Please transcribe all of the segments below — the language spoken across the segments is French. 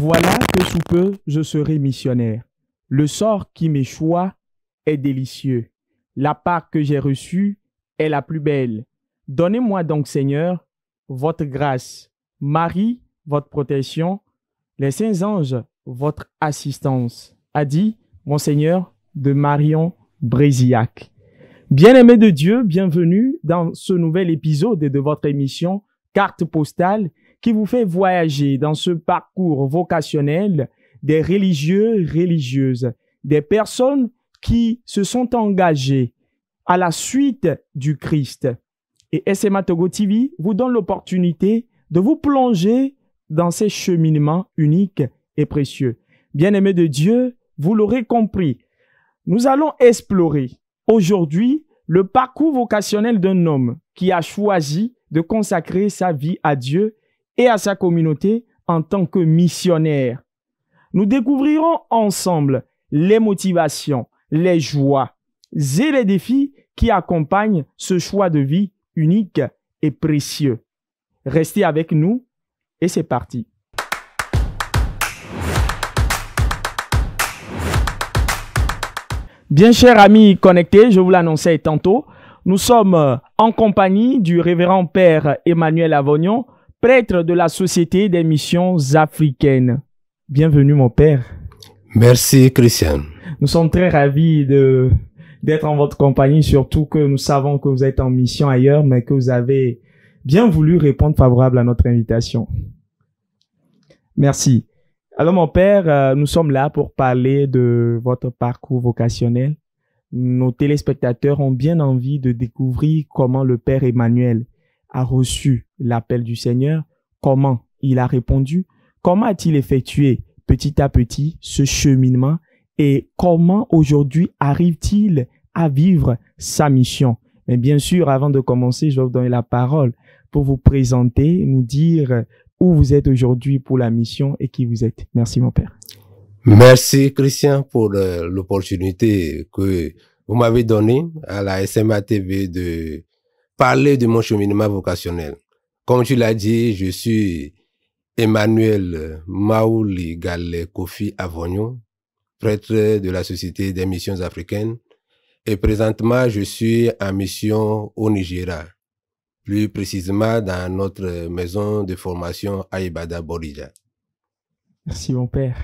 Voilà que sous peu je serai missionnaire. Le sort qui m'échoua est délicieux. La part que j'ai reçue est la plus belle. Donnez-moi donc, Seigneur, votre grâce, Marie, votre protection, les saints anges, votre assistance, a dit Monseigneur de Marion Brésillac. bien aimé de Dieu, bienvenue dans ce nouvel épisode de votre émission Carte postale qui vous fait voyager dans ce parcours vocationnel des religieux, religieuses, des personnes qui se sont engagées à la suite du Christ. Et SMA Togo TV vous donne l'opportunité de vous plonger dans ces cheminements uniques et précieux. Bien-aimés de Dieu, vous l'aurez compris, nous allons explorer aujourd'hui le parcours vocationnel d'un homme qui a choisi de consacrer sa vie à Dieu et à sa communauté en tant que missionnaire. Nous découvrirons ensemble les motivations, les joies et les défis qui accompagnent ce choix de vie unique et précieux. Restez avec nous et c'est parti. Bien chers amis connectés, je vous l'annonçais tantôt, nous sommes en compagnie du révérend Père Emmanuel Avognon, prêtre de la Société des missions africaines. Bienvenue, mon père. Merci, Christian. Nous sommes très ravis de d'être en votre compagnie, surtout que nous savons que vous êtes en mission ailleurs, mais que vous avez bien voulu répondre favorable à notre invitation. Merci. Alors mon père, euh, nous sommes là pour parler de votre parcours vocationnel. Nos téléspectateurs ont bien envie de découvrir comment le père Emmanuel a reçu l'appel du Seigneur, comment il a répondu, comment a-t-il effectué petit à petit ce cheminement et comment aujourd'hui arrive-t-il à vivre sa mission. Mais bien sûr, avant de commencer, je vais vous donner la parole pour vous présenter, nous dire où vous êtes aujourd'hui pour la mission et qui vous êtes. Merci mon Père. Merci Christian pour l'opportunité que vous m'avez donnée à la SMA TV de parler de mon cheminement vocationnel. Comme tu l'as dit, je suis Emmanuel Maouli Galé Kofi Avognon, prêtre de la Société des missions africaines. Et présentement, je suis en mission au Nigeria, plus précisément dans notre maison de formation à Ibada Borija. Merci, mon père.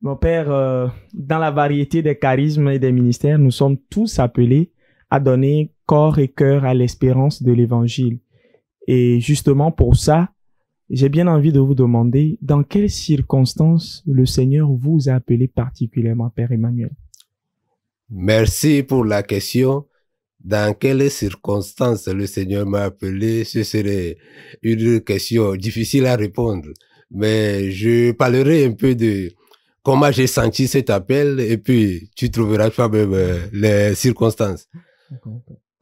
Mon père, euh, dans la variété des charismes et des ministères, nous sommes tous appelés à donner corps et cœur à l'espérance de l'Évangile. Et justement pour ça, j'ai bien envie de vous demander dans quelles circonstances le Seigneur vous a appelé particulièrement, Père Emmanuel. Merci pour la question. Dans quelles circonstances le Seigneur m'a appelé Ce serait une question difficile à répondre, mais je parlerai un peu de comment j'ai senti cet appel et puis tu trouveras toi-même euh, les circonstances.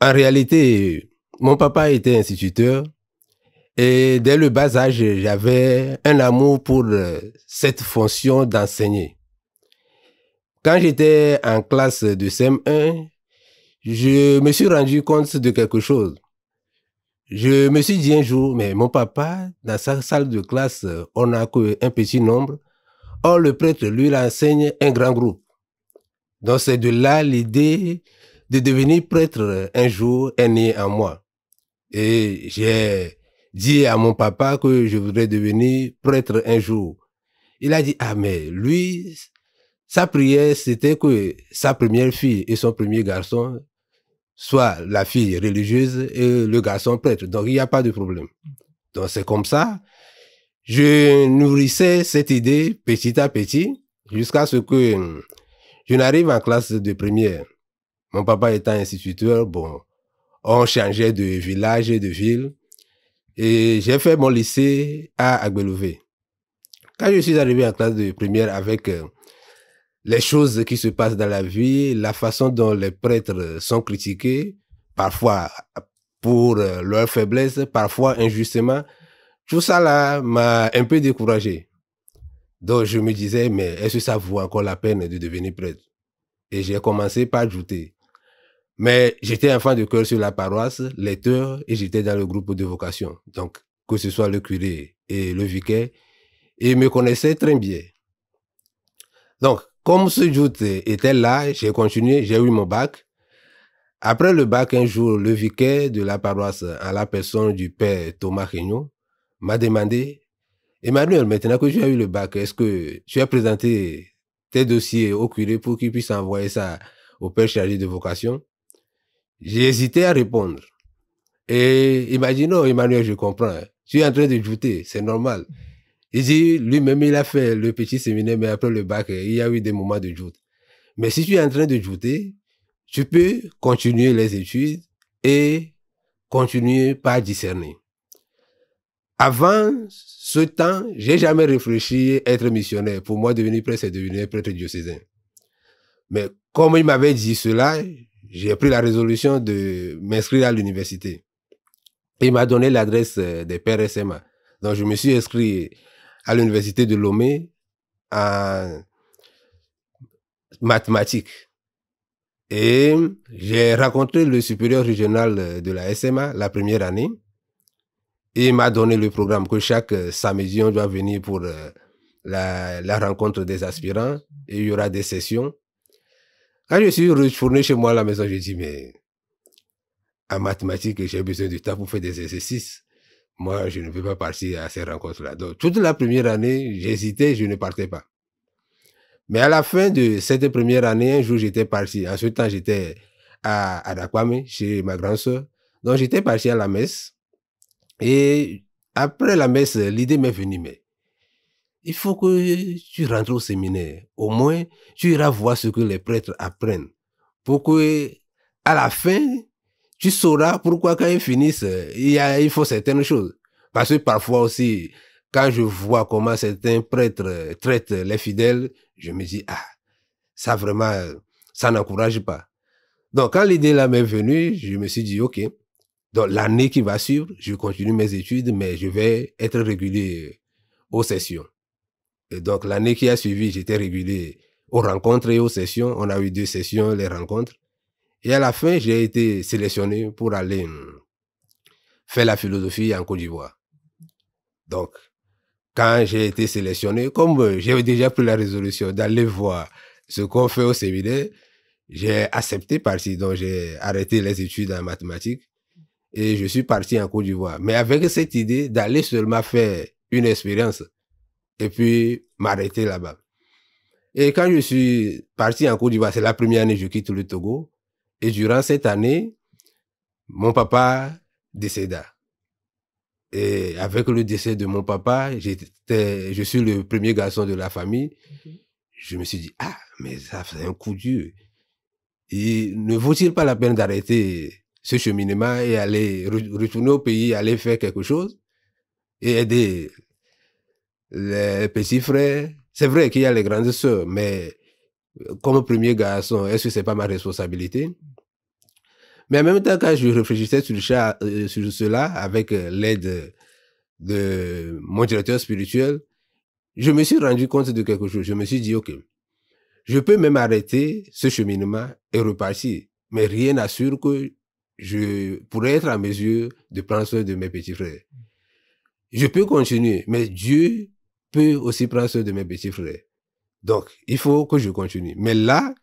En réalité, mon papa était instituteur et dès le bas âge, j'avais un amour pour euh, cette fonction d'enseigner. Quand j'étais en classe de CM1, je me suis rendu compte de quelque chose. Je me suis dit un jour, mais mon papa, dans sa salle de classe, euh, on n'a qu'un petit nombre. Or, le prêtre, lui, enseigne un grand groupe. Donc, c'est de là l'idée de devenir prêtre euh, un jour est née en moi. Et j'ai dit à mon papa que je voudrais devenir prêtre un jour. Il a dit, ah mais lui, sa prière, c'était que sa première fille et son premier garçon soient la fille religieuse et le garçon prêtre. Donc il n'y a pas de problème. Donc c'est comme ça. Je nourrissais cette idée petit à petit jusqu'à ce que je n'arrive en classe de première. Mon papa étant instituteur, bon, on changeait de village et de ville. Et j'ai fait mon lycée à Agbelouvé. Quand je suis arrivé en classe de première avec euh, les choses qui se passent dans la vie, la façon dont les prêtres sont critiqués, parfois pour euh, leur faiblesse, parfois injustement, tout ça là m'a un peu découragé. Donc je me disais, mais est-ce que ça vaut encore la peine de devenir prêtre Et j'ai commencé par ajouter. Mais j'étais enfant de cœur sur la paroisse, lecteur, et j'étais dans le groupe de vocation. Donc, que ce soit le curé et le vicaire, ils me connaissaient très bien. Donc, comme ce jour était là, j'ai continué, j'ai eu mon bac. Après le bac, un jour, le vicaire de la paroisse, à la personne du père Thomas Régnon, m'a demandé Emmanuel, maintenant que tu as eu le bac, est-ce que tu as présenté tes dossiers au curé pour qu'il puisse envoyer ça au père chargé de vocation j'ai hésité à répondre. Et il m'a dit non, Emmanuel, je comprends. Tu hein. es en train de douter, c'est normal. Il dit, lui-même, il a fait le petit séminaire, mais après le bac, il y a eu des moments de doute. Mais si tu es en train de douter, tu peux continuer les études et continuer par discerner. Avant ce temps, j'ai jamais réfléchi à être missionnaire. Pour moi, devenir prêtre, c'est devenir prêtre diocésain. Mais comme il m'avait dit cela, j'ai pris la résolution de m'inscrire à l'université. Il m'a donné l'adresse euh, des pères SMA. Donc, je me suis inscrit à l'université de Lomé en mathématiques. Et j'ai rencontré le supérieur régional euh, de la SMA la première année. il m'a donné le programme que chaque euh, samedi, on doit venir pour la rencontre des aspirants. Et il y aura des sessions. Quand je suis retourné chez moi à la maison, j'ai dit, mais en mathématiques, j'ai besoin de temps pour faire des exercices. Moi, je ne veux pas partir à ces rencontres-là. Donc, toute la première année, j'hésitais, je ne partais pas. Mais à la fin de cette première année, un jour, j'étais parti. En ce temps, j'étais à, à chez ma grande-sœur. Donc, j'étais parti à la messe. Et après la messe, l'idée m'est venue, mais il faut que tu rentres au séminaire. Au moins, tu iras voir ce que les prêtres apprennent. Pour que, à la fin, tu sauras pourquoi quand ils finissent, il, y a, il faut certaines choses. Parce que parfois aussi, quand je vois comment certains prêtres euh, traitent les fidèles, je me dis, ah, ça vraiment, ça n'encourage pas. Donc, quand l'idée là m'est venue, je me suis dit, OK, donc l'année qui va suivre, je continue mes études, mais je vais être régulier aux sessions donc, l'année qui a suivi, j'étais régulier aux rencontres et aux sessions. On a eu deux sessions, les rencontres. Et à la fin, j'ai été sélectionné pour aller hum, faire la philosophie en Côte d'Ivoire. Donc, quand j'ai été sélectionné, comme euh, j'avais déjà pris la résolution d'aller voir ce qu'on fait au séminaire, j'ai accepté parti, donc j'ai arrêté les études en mathématiques et je suis parti en Côte d'Ivoire. Mais avec cette idée d'aller seulement faire une expérience et puis m'arrêter là-bas. Et quand je suis parti en Côte d'Ivoire, c'est la première année que je quitte le Togo. Et durant cette année, mon papa décéda. Et avec le décès de mon papa, j'étais, je suis le premier garçon de la famille. Je me suis dit, ah, mais ça, fait un coup dur. Et ne vaut-il pas la peine d'arrêter ce cheminement et aller retourner au pays, aller faire quelque chose et aider les petits frères. C'est vrai qu'il y a les grandes sœurs, mais euh, comme premier garçon, est-ce que c'est pas ma responsabilité Mais en même temps, quand je réfléchissais sur, chat, euh, sur cela avec euh, l'aide de mon directeur spirituel, je me suis rendu compte de quelque chose. Je me suis dit, OK, je peux même arrêter ce cheminement et repartir, mais rien n'assure que je pourrais être en mesure de prendre soin de mes petits frères. Je peux continuer, mais Dieu peut aussi prendre ceux de mes petits frères. Donc, il faut que je continue. Mais là,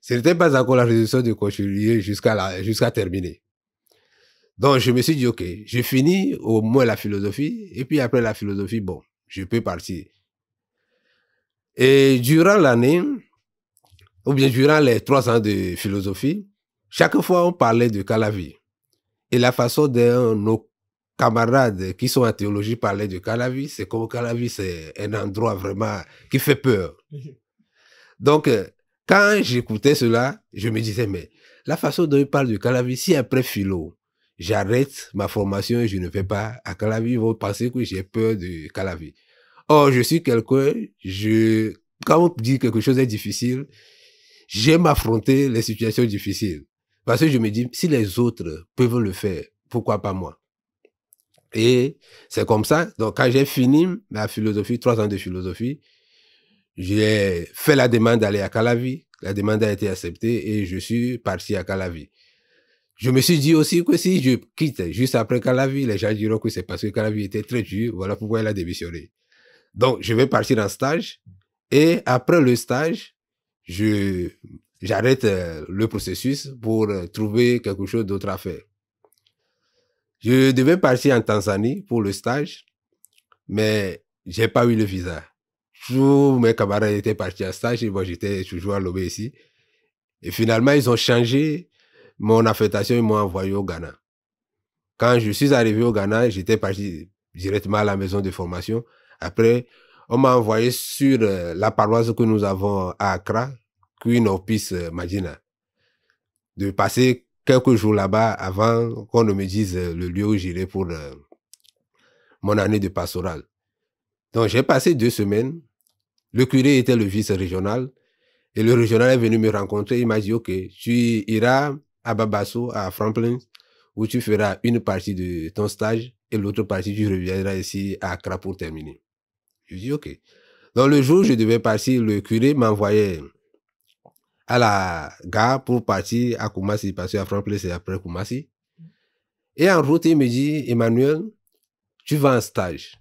ce n'était pas encore la résolution de continuer jusqu'à jusqu'à terminer. Donc, je me suis dit, OK, j'ai fini au moins la philosophie, et puis après la philosophie, bon, je peux partir. Et durant l'année, ou bien durant les trois ans de philosophie, chaque fois on parlait de Calavi et la façon dont nos camarades qui sont en théologie parlaient de cannabis, c'est comme cannabis c'est un endroit vraiment qui fait peur. Donc, euh, quand j'écoutais cela, je me disais, mais la façon dont ils parlent du cannabis, si après philo, j'arrête ma formation et je ne vais pas à Calavi ils vont penser que j'ai peur de Calavi Or, je suis quelqu'un, je, quand on dit quelque chose est difficile, j'aime affronter les situations difficiles. Parce que je me dis, si les autres peuvent le faire, pourquoi pas moi? Et c'est comme ça. Donc, quand j'ai fini ma philosophie, trois ans de philosophie, j'ai fait la demande d'aller à Calavi. La demande a été acceptée et je suis parti à Calavi. Je me suis dit aussi que si je quitte juste après Calavi, les gens diront que c'est parce que Calavi était très dur. Voilà pourquoi il a démissionné. Donc, je vais partir en stage. Et après le stage, j'arrête euh, le processus pour euh, trouver quelque chose d'autre à faire. Je devais partir en Tanzanie pour le stage, mais j'ai pas eu le visa. Tous mes camarades étaient partis en stage et moi j'étais toujours à ici. Et finalement, ils ont changé mon affectation, et m'ont envoyé au Ghana. Quand je suis arrivé au Ghana, j'étais parti directement à la maison de formation. Après, on m'a envoyé sur euh, la paroisse que nous avons à Accra, Queen of Peace euh, Magina, de passer quelques jours là-bas avant qu'on ne me dise euh, le lieu où j'irai pour euh, mon année de pastoral. Donc j'ai passé deux semaines. Le curé était le vice-régional. Et le régional est venu me rencontrer. Il m'a dit, OK, tu iras à Babasso, à Franklin, où tu feras une partie de ton stage et l'autre partie, tu reviendras ici à Accra pour terminer. Je dis, OK. Donc le jour où je devais partir, le curé m'envoyait à la gare pour partir à Kumasi, parce qu'à Place, c'est après Kumasi. Et en route, il me dit, Emmanuel, tu vas en stage,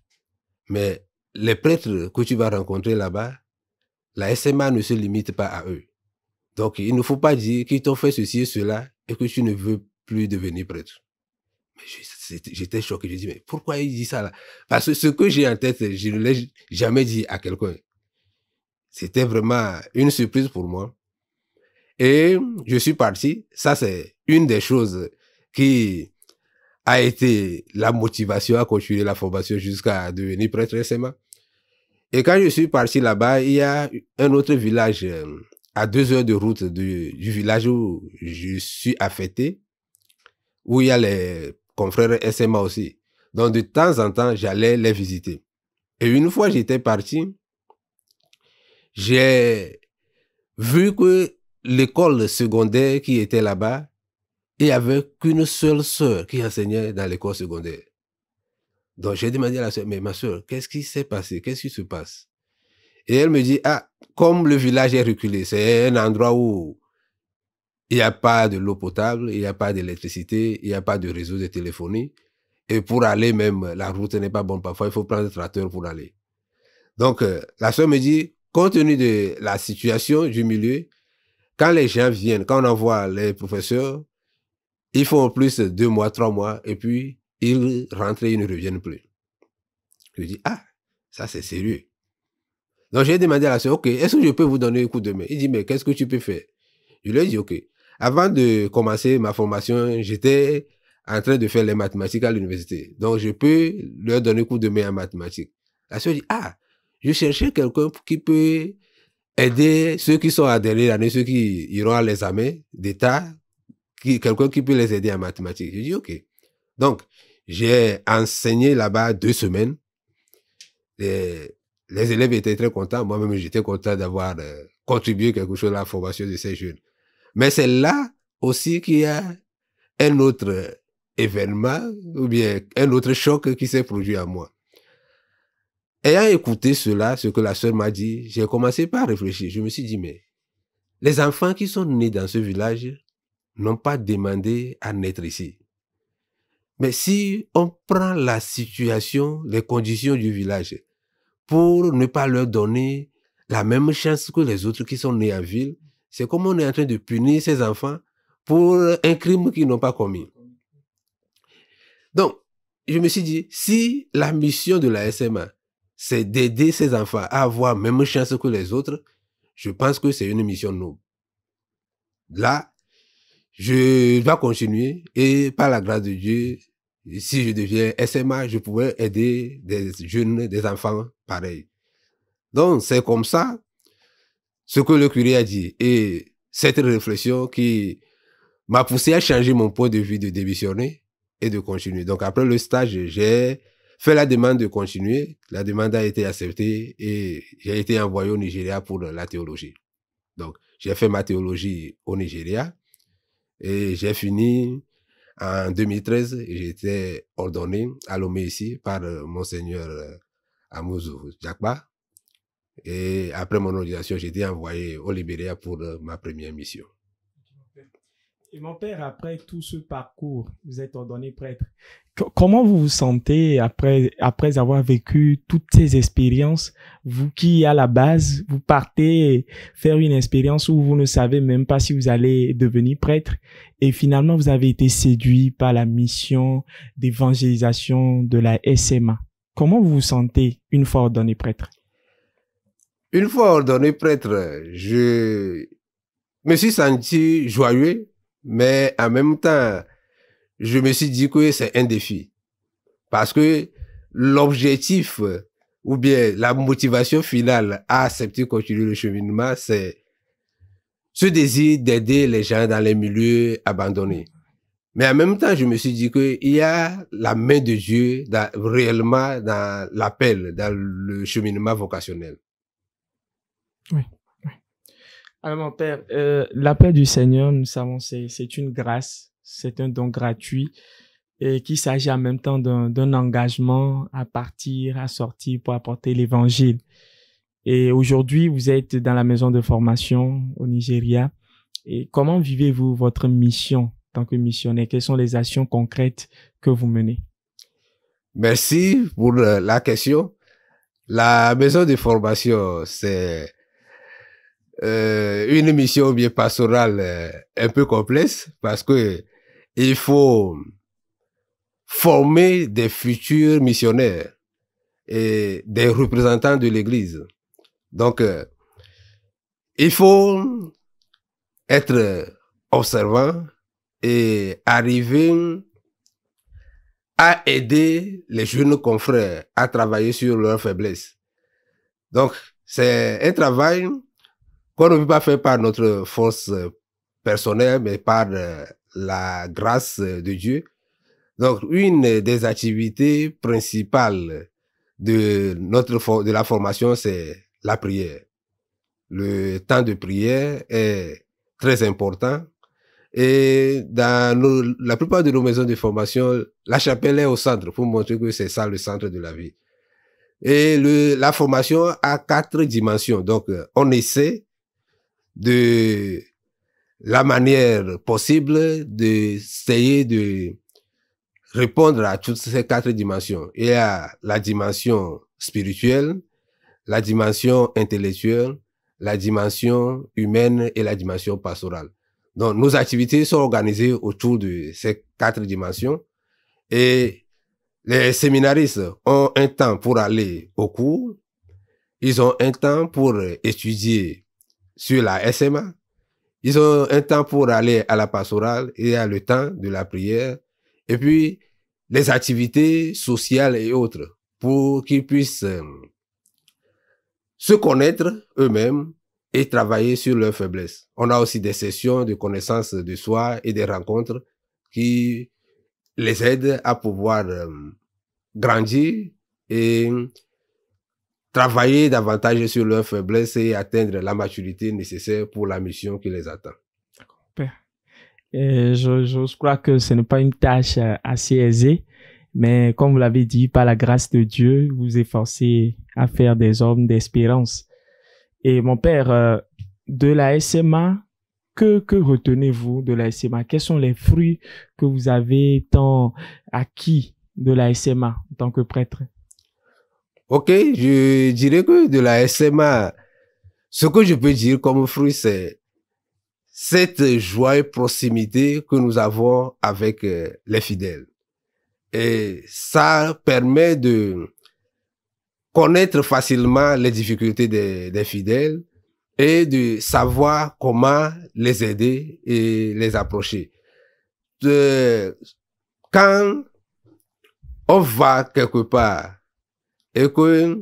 mais les prêtres que tu vas rencontrer là-bas, la SMA ne se limite pas à eux. Donc, il ne faut pas dire qu'ils t'ont fait ceci et cela et que tu ne veux plus devenir prêtre. Mais j'étais choqué. Je dis, mais pourquoi il dit ça là Parce que ce que j'ai en tête, je ne l'ai jamais dit à quelqu'un. C'était vraiment une surprise pour moi. Et je suis parti. Ça, c'est une des choses qui a été la motivation à continuer la formation jusqu'à devenir prêtre SMA. Et quand je suis parti là-bas, il y a un autre village euh, à deux heures de route du, village où je suis affecté, où il y a les confrères SMA aussi. Donc de temps en temps, j'allais les visiter. Et une fois j'étais parti, j'ai vu que l'école secondaire qui était là-bas, il n'y avait qu'une seule sœur qui enseignait dans l'école secondaire. Donc j'ai demandé à la sœur, mais ma sœur, qu'est-ce qui s'est passé Qu'est-ce qui se passe Et elle me dit, ah, comme le village est reculé, c'est un endroit où il n'y a pas de l'eau potable, il n'y a pas d'électricité, il n'y a pas de réseau de téléphonie. Et pour aller même, la route n'est pas bonne. Parfois, il faut prendre le tracteur pour aller. Donc, euh, la sœur me dit, compte tenu de la situation du milieu, quand les gens viennent, quand on envoie les professeurs, ils font plus deux mois, trois mois, et puis ils rentrent et ils ne reviennent plus. Je dis, ah, ça c'est sérieux. Donc j'ai demandé à la soeur, ok, est-ce que je peux vous donner un coup de main Il dit, mais qu'est-ce que tu peux faire Je lui ai dit, ok, avant de commencer ma formation, j'étais en train de faire les mathématiques à l'université. Donc je peux leur donner un coup de main en mathématiques. La soeur dit, ah, je cherchais quelqu'un qui peut aider ceux qui sont adhérés à ceux qui iront à l'examen d'État, qui, quelqu'un qui peut les aider en mathématiques. Je dis OK. Donc, j'ai enseigné là-bas deux semaines. les élèves étaient très contents. Moi-même, j'étais content d'avoir euh, contribué quelque chose à la formation de ces jeunes. Mais c'est là aussi qu'il y a un autre euh, événement ou bien un autre choc qui s'est produit à moi. Ayant écouté cela, ce que la sœur m'a dit, j'ai commencé par réfléchir. Je me suis dit, mais les enfants qui sont nés dans ce village n'ont pas demandé à naître ici. Mais si on prend la situation, les conditions du village, pour ne pas leur donner la même chance que les autres qui sont nés en ville, c'est comme on est en train de punir ces enfants pour un crime qu'ils n'ont pas commis. Donc, je me suis dit, si la mission de la SMA c'est d'aider ces enfants à avoir même chance que les autres, je pense que c'est une mission noble. Là, je vais continuer et par la grâce de Dieu, si je deviens SMA, je pourrais aider des jeunes, des enfants pareils. Donc, c'est comme ça ce que le curé a dit. Et cette réflexion qui m'a poussé à changer mon point de vue de démissionner et de continuer. Donc, après le stage, j'ai fait la demande de continuer. La demande a été acceptée et j'ai été envoyé au Nigeria pour la théologie. Donc, j'ai fait ma théologie au Nigeria et j'ai fini en 2013. J'étais ordonné à Lomé ici par euh, Monseigneur euh, Amouzou Jakba. Et après mon ordination, j'ai été envoyé au Libéria pour euh, ma première mission. Et mon père, après tout ce parcours, vous êtes ordonné prêtre. comment vous vous sentez après, après avoir vécu toutes ces expériences Vous qui, à la base, vous partez faire une expérience où vous ne savez même pas si vous allez devenir prêtre. Et finalement, vous avez été séduit par la mission d'évangélisation de la SMA. Comment vous vous sentez une fois ordonné prêtre Une fois ordonné prêtre, je me suis senti joyeux mais en même temps, je me suis dit que c'est un défi. Parce que l'objectif ou bien la motivation finale à accepter continuer le cheminement, c'est ce désir d'aider les gens dans les milieux abandonnés. Mais en même temps, je me suis dit qu'il y a la main de Dieu dans, réellement dans l'appel, dans le cheminement vocationnel. Oui. Alors ah mon Père, euh, la paix du Seigneur, nous savons, c'est une grâce, c'est un don gratuit et qu'il s'agit en même temps d'un engagement à partir, à sortir pour apporter l'évangile. Et aujourd'hui, vous êtes dans la maison de formation au Nigeria. Et comment vivez-vous votre mission tant que missionnaire Quelles sont les actions concrètes que vous menez Merci pour euh, la question. La maison de formation, c'est euh, une mission bien pastorale euh, un peu complexe parce que il faut former des futurs missionnaires et des représentants de l'Église. Donc, euh, il faut être observant et arriver à aider les jeunes confrères à travailler sur leurs faiblesses. Donc, c'est un travail qu'on ne peut pas faire par notre force euh, personnelle, mais par euh, la grâce euh, de Dieu. Donc, une des activités principales de, notre, de la formation, c'est la prière. Le temps de prière est très important. Et dans la plupart de nos maisons de formation, la chapelle est au centre pour montrer que c'est ça le centre de la vie. Et le, la formation a quatre dimensions. Donc, on essaie de la manière possible d'essayer de répondre à toutes ces quatre dimensions. Il y a la dimension spirituelle, la dimension intellectuelle, la dimension humaine et la dimension pastorale. Donc, nos activités sont organisées autour de ces quatre dimensions et les séminaristes ont un temps pour aller au cours, ils ont un temps pour étudier sur la SMA. Ils ont un temps pour aller à la pastorale, et à le temps de la prière, et puis les activités sociales et autres, pour qu'ils puissent euh, se connaître eux-mêmes et travailler sur leurs faiblesses. On a aussi des sessions de connaissance de soi et des rencontres qui les aident à pouvoir euh, grandir et travailler davantage sur leurs faiblesses et atteindre la maturité nécessaire pour la mission qui les attend. Et euh, je, je, crois que ce n'est pas une tâche euh, assez aisée, mais comme vous l'avez dit, par la grâce de Dieu, vous, efforcez à faire des hommes d'espérance. Et mon père, euh, de la SMA, que, que retenez-vous de la SMA Quels sont les fruits que vous avez tant acquis de la SMA en tant que prêtre Ok, je dirais que de la SMA, ce que je peux dire comme fruit, c'est cette joie et proximité que nous avons avec euh, les fidèles. Et ça permet de connaître facilement les difficultés des, fidèles et de savoir comment les aider et les approcher. Euh, quand on va quelque part et que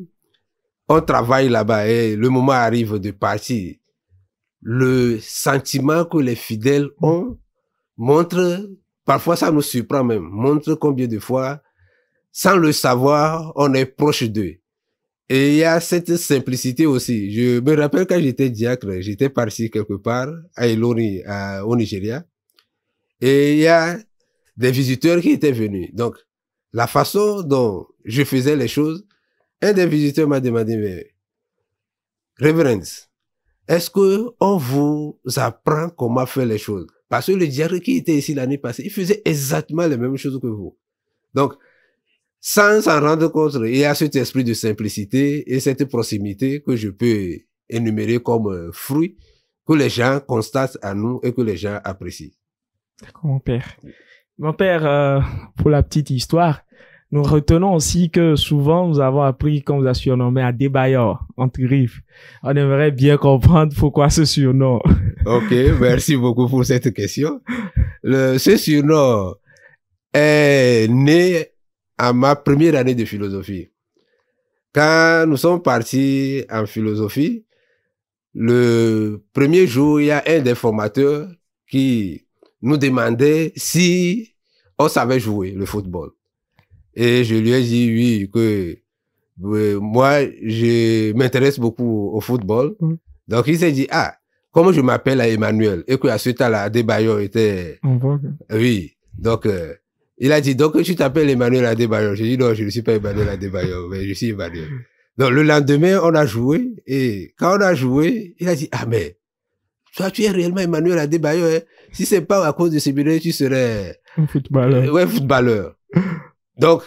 on travaille là-bas et eh, le moment arrive de partir. Le sentiment que les fidèles ont montre, parfois ça nous surprend même, montre combien de fois, sans le savoir, on est proche d'eux. Et il y a cette simplicité aussi. Je me rappelle quand j'étais diacre, j'étais parti quelque part à au Nigeria. Et il y a des visiteurs qui étaient venus. Donc, la façon dont je faisais les choses, un des visiteurs m'a demandé, mais, Reverence, est-ce que on vous apprend comment faire les choses? Parce que le diable qui était ici l'année passée, il faisait exactement les mêmes choses que vous. Donc, sans s'en rendre compte, il y a cet esprit de simplicité et cette proximité que je peux énumérer comme euh, fruit que les gens constatent à nous et que les gens apprécient. D'accord, mon père. Mon père, euh, pour la petite histoire, nous retenons aussi que souvent, nous avons appris comme nous a surnommé à en entre griffes. On aimerait bien comprendre pourquoi ce surnom. ok, merci beaucoup pour cette question. Le, ce surnom est né à ma première année de philosophie. Quand nous sommes partis en philosophie, le premier jour, il y a un des formateurs qui nous demandait si on savait jouer le football. Et je lui ai dit, oui, que moi, je m'intéresse beaucoup au football. Mm. Donc, il s'est dit, ah, comment je m'appelle à Emmanuel Et qu'à ce temps-là, Adebayo était... Oui, donc... Euh, il a dit, donc tu t'appelles Emmanuel Adebayor. J'ai dit, non, je ne suis pas Emmanuel Adebayor, mais je suis Emmanuel. Donc le lendemain, on a joué, et quand on a joué, il a dit, ah mais, toi tu es réellement Emmanuel Adebayor, hein? si c'est pas à cause de ce milieu, tu serais... Un footballeur. Ouais, ouais, footballeur. Donc,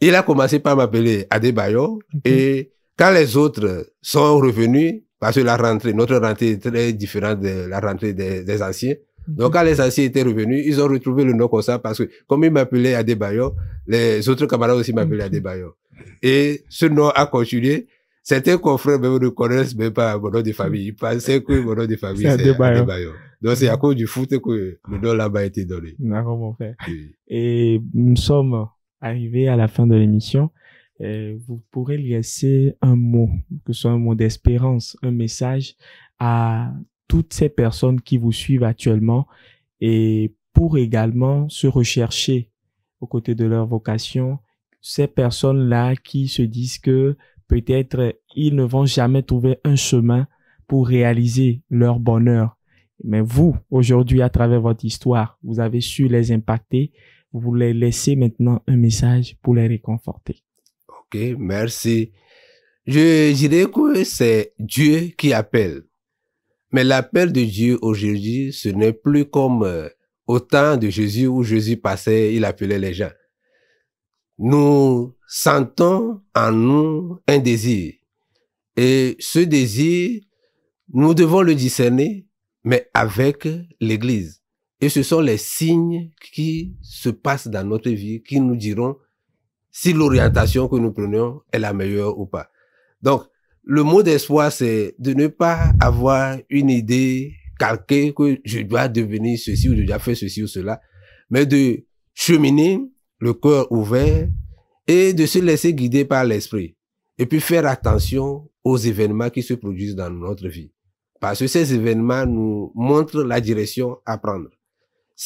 il a commencé par m'appeler Adebayo mhm. et quand les autres sont revenus, parce que la rentrée, notre rentrée est très différente de la rentrée des, anciens. Mhm. Donc, quand les anciens étaient revenus, ils ont retrouvé le nom comme ça parce que, comme ils m'appelaient Adebayo, les autres camarades aussi m'appelaient mhm. Adebayo. Et ce nom a continué. Certains confrères ne connaissent même pas mon nom de famille. Ils pensaient que mon nom de famille, c'est Adebayo. Donc, c'est à cause du foot que le nom là-bas a été donné. D'accord, mon frère. et nous sommes arrivé à la fin de l'émission, euh, vous pourrez laisser un mot, que ce soit un mot d'espérance, un message à toutes ces personnes qui vous suivent actuellement et pour également se rechercher aux côtés de leur vocation, ces personnes-là qui se disent que peut-être ils ne vont jamais trouver un chemin pour réaliser leur bonheur. Mais vous, aujourd'hui, à travers votre histoire, vous avez su les impacter vous les laissez maintenant un message pour les réconforter. Ok, merci. Je dirais que c'est Dieu qui appelle. Mais l'appel de Dieu aujourd'hui, ce n'est plus comme euh, au temps de Jésus où Jésus passait, il appelait les gens. Nous sentons en nous un désir. Et ce désir, nous devons le discerner, mais avec l'Église. Et ce sont les signes qui se passent dans notre vie qui nous diront si l'orientation que nous prenons est la meilleure ou pas. Donc, le mot d'espoir, c'est de ne pas avoir une idée calquée que je dois devenir ceci ou je dois faire ceci ou cela, mais de cheminer le cœur ouvert et de se laisser guider par l'esprit. Et puis faire attention aux événements qui se produisent dans notre vie. Parce que ces événements nous montrent la direction à prendre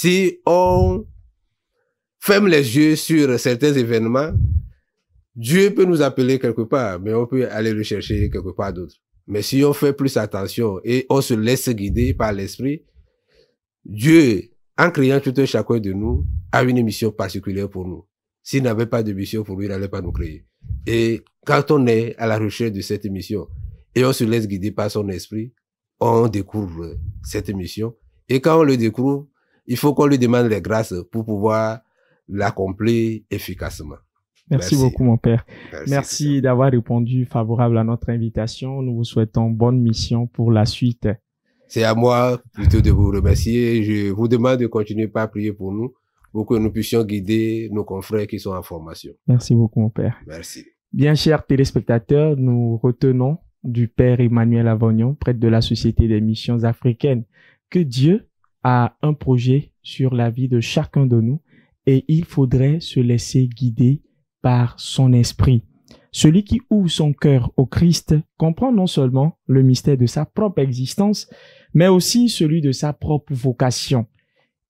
si on ferme les yeux sur certains événements, Dieu peut nous appeler quelque part, mais on peut aller le chercher quelque part d'autre. Mais si on fait plus attention et on se laisse guider par l'Esprit, Dieu, en créant tout un chacun de nous, a une mission particulière pour nous. S'il n'avait pas de mission pour lui, il n'allait pas nous créer. Et quand on est à la recherche de cette mission et on se laisse guider par son esprit, on découvre cette mission. Et quand on le découvre, il faut qu'on lui demande les grâces pour pouvoir l'accomplir efficacement. Merci, beaucoup, mon père. Merci, d'avoir répondu favorable à notre invitation. Nous vous souhaitons bonne mission pour la suite. C'est à moi plutôt de vous remercier. Je vous demande de continuer à prier pour nous, pour que nous puissions guider nos confrères qui sont en formation. Merci beaucoup, mon père. Merci. Bien, chers téléspectateurs, nous retenons du père Emmanuel Avignon, prêtre de la Société des missions africaines, que Dieu a un projet sur la vie de chacun de nous et il faudrait se laisser guider par son esprit. Celui qui ouvre son cœur au Christ comprend non seulement le mystère de sa propre existence, mais aussi celui de sa propre vocation.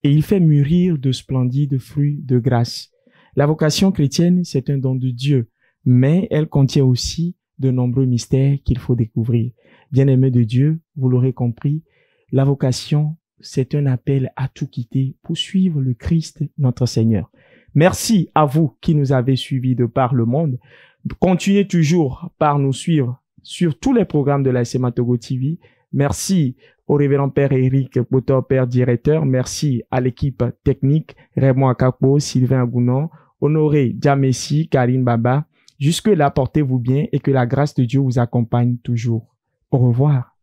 Et il fait mûrir de splendides fruits de grâce. La vocation chrétienne, c'est un don de Dieu, mais elle contient aussi de nombreux mystères qu'il faut découvrir. bien aimé de Dieu, vous l'aurez compris, la vocation c'est un appel à tout quitter pour suivre le Christ, notre Seigneur. Merci à vous qui nous avez suivis de par le monde. Continuez toujours par nous suivre sur tous les programmes de la SMA TV. Merci au révérend Père Éric, Botor, Père Directeur. Merci à l'équipe technique, Raymond Akapo, Sylvain Agounon, Honoré Djamessi, Karine Baba. Jusque-là, portez-vous bien et que la grâce de Dieu vous accompagne toujours. Au revoir.